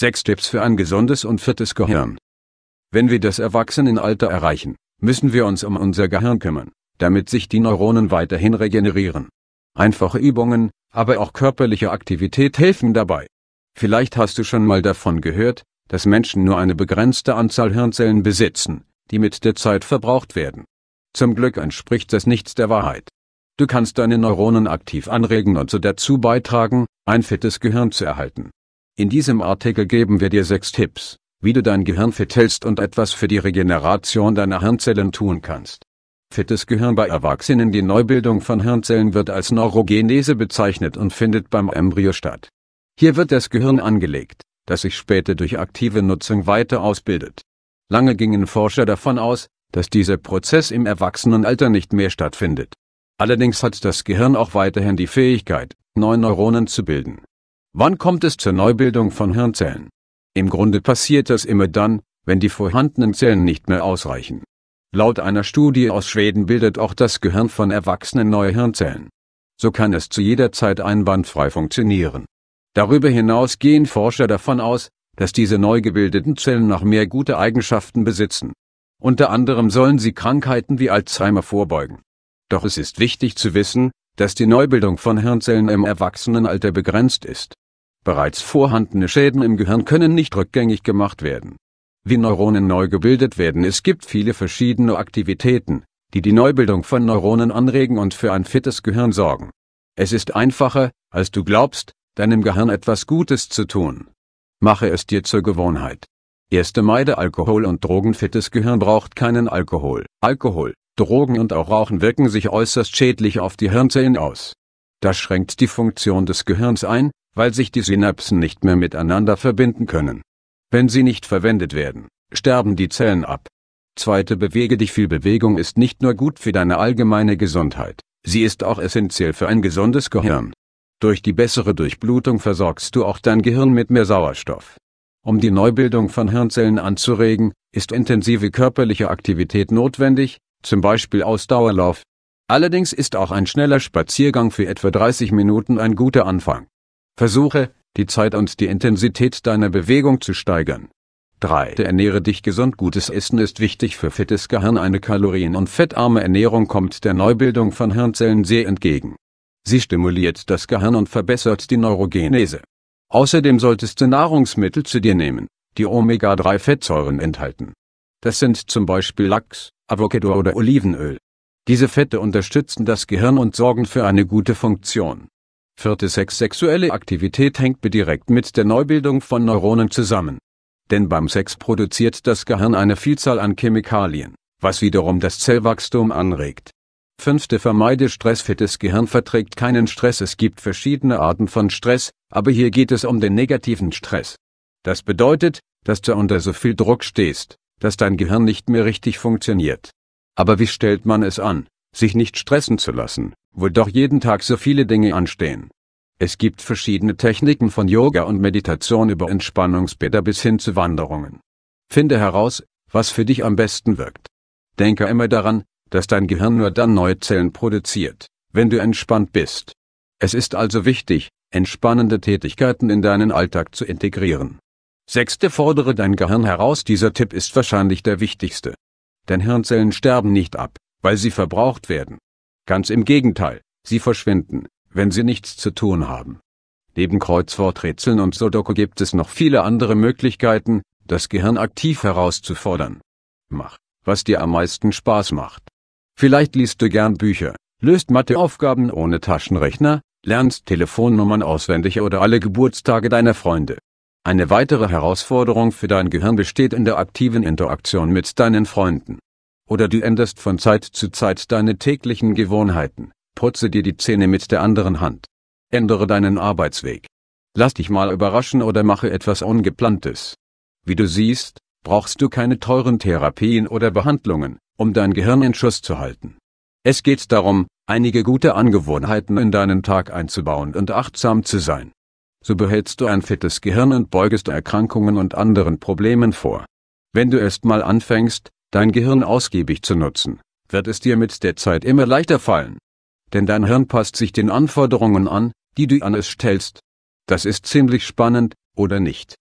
Sechs Tipps für ein gesundes und fittes Gehirn. Wenn wir das Erwachsenenalter erreichen, müssen wir uns um unser Gehirn kümmern, damit sich die Neuronen weiterhin regenerieren. Einfache Übungen, aber auch körperliche Aktivität helfen dabei. Vielleicht hast du schon mal davon gehört, dass Menschen nur eine begrenzte Anzahl Hirnzellen besitzen, die mit der Zeit verbraucht werden. Zum Glück entspricht das nichts der Wahrheit. Du kannst deine Neuronen aktiv anregen und so dazu beitragen, ein fittes Gehirn zu erhalten. In diesem Artikel geben wir dir sechs Tipps, wie du dein Gehirn fit hältst und etwas für die Regeneration deiner Hirnzellen tun kannst. Fittes Gehirn bei Erwachsenen Die Neubildung von Hirnzellen wird als Neurogenese bezeichnet und findet beim Embryo statt. Hier wird das Gehirn angelegt, das sich später durch aktive Nutzung weiter ausbildet. Lange gingen Forscher davon aus, dass dieser Prozess im Erwachsenenalter nicht mehr stattfindet. Allerdings hat das Gehirn auch weiterhin die Fähigkeit, neue Neuronen zu bilden. Wann kommt es zur Neubildung von Hirnzellen? Im Grunde passiert das immer dann, wenn die vorhandenen Zellen nicht mehr ausreichen. Laut einer Studie aus Schweden bildet auch das Gehirn von Erwachsenen neue Hirnzellen. So kann es zu jeder Zeit einwandfrei funktionieren. Darüber hinaus gehen Forscher davon aus, dass diese neu gebildeten Zellen noch mehr gute Eigenschaften besitzen. Unter anderem sollen sie Krankheiten wie Alzheimer vorbeugen. Doch es ist wichtig zu wissen, dass die Neubildung von Hirnzellen im Erwachsenenalter begrenzt ist. Bereits vorhandene Schäden im Gehirn können nicht rückgängig gemacht werden. Wie Neuronen neu gebildet werden, es gibt viele verschiedene Aktivitäten, die die Neubildung von Neuronen anregen und für ein fittes Gehirn sorgen. Es ist einfacher, als du glaubst, deinem Gehirn etwas Gutes zu tun. Mache es dir zur Gewohnheit. Erste Meide Alkohol und Drogen. Fittes Gehirn braucht keinen Alkohol. Alkohol, Drogen und auch Rauchen wirken sich äußerst schädlich auf die Hirnzellen aus. Das schränkt die Funktion des Gehirns ein, weil sich die Synapsen nicht mehr miteinander verbinden können. Wenn sie nicht verwendet werden, sterben die Zellen ab. Zweite Bewege dich viel Bewegung ist nicht nur gut für deine allgemeine Gesundheit, sie ist auch essentiell für ein gesundes Gehirn. Durch die bessere Durchblutung versorgst du auch dein Gehirn mit mehr Sauerstoff. Um die Neubildung von Hirnzellen anzuregen, ist intensive körperliche Aktivität notwendig, zum Beispiel Ausdauerlauf. Allerdings ist auch ein schneller Spaziergang für etwa 30 Minuten ein guter Anfang. Versuche, die Zeit und die Intensität deiner Bewegung zu steigern. 3. Ernähre dich gesund. Gutes Essen ist wichtig für fittes Gehirn. Eine kalorien- und fettarme Ernährung kommt der Neubildung von Hirnzellen sehr entgegen. Sie stimuliert das Gehirn und verbessert die Neurogenese. Außerdem solltest du Nahrungsmittel zu dir nehmen, die Omega-3-Fettsäuren enthalten. Das sind zum Beispiel Lachs, Avocado oder Olivenöl. Diese Fette unterstützen das Gehirn und sorgen für eine gute Funktion. Vierte Sex Sexuelle Aktivität hängt direkt mit der Neubildung von Neuronen zusammen. Denn beim Sex produziert das Gehirn eine Vielzahl an Chemikalien, was wiederum das Zellwachstum anregt. Fünfte Vermeide Stress Fettes Gehirn verträgt keinen Stress Es gibt verschiedene Arten von Stress, aber hier geht es um den negativen Stress. Das bedeutet, dass du unter so viel Druck stehst, dass dein Gehirn nicht mehr richtig funktioniert. Aber wie stellt man es an, sich nicht stressen zu lassen, wo doch jeden Tag so viele Dinge anstehen? Es gibt verschiedene Techniken von Yoga und Meditation über Entspannungsbäder bis hin zu Wanderungen. Finde heraus, was für dich am besten wirkt. Denke immer daran, dass dein Gehirn nur dann neue Zellen produziert, wenn du entspannt bist. Es ist also wichtig, entspannende Tätigkeiten in deinen Alltag zu integrieren. Sechste fordere dein Gehirn heraus. Dieser Tipp ist wahrscheinlich der wichtigste. Denn Hirnzellen sterben nicht ab, weil sie verbraucht werden. Ganz im Gegenteil, sie verschwinden, wenn sie nichts zu tun haben. Neben Kreuzworträtseln und Sudoku gibt es noch viele andere Möglichkeiten, das Gehirn aktiv herauszufordern. Mach, was dir am meisten Spaß macht. Vielleicht liest du gern Bücher, löst Matheaufgaben ohne Taschenrechner, lernst Telefonnummern auswendig oder alle Geburtstage deiner Freunde. Eine weitere Herausforderung für dein Gehirn besteht in der aktiven Interaktion mit deinen Freunden. Oder du änderst von Zeit zu Zeit deine täglichen Gewohnheiten, putze dir die Zähne mit der anderen Hand. Ändere deinen Arbeitsweg. Lass dich mal überraschen oder mache etwas Ungeplantes. Wie du siehst, brauchst du keine teuren Therapien oder Behandlungen, um dein Gehirn in Schuss zu halten. Es geht darum, einige gute Angewohnheiten in deinen Tag einzubauen und achtsam zu sein so behältst du ein fittes Gehirn und beugest Erkrankungen und anderen Problemen vor. Wenn du erst mal anfängst, dein Gehirn ausgiebig zu nutzen, wird es dir mit der Zeit immer leichter fallen. Denn dein Hirn passt sich den Anforderungen an, die du an es stellst. Das ist ziemlich spannend, oder nicht?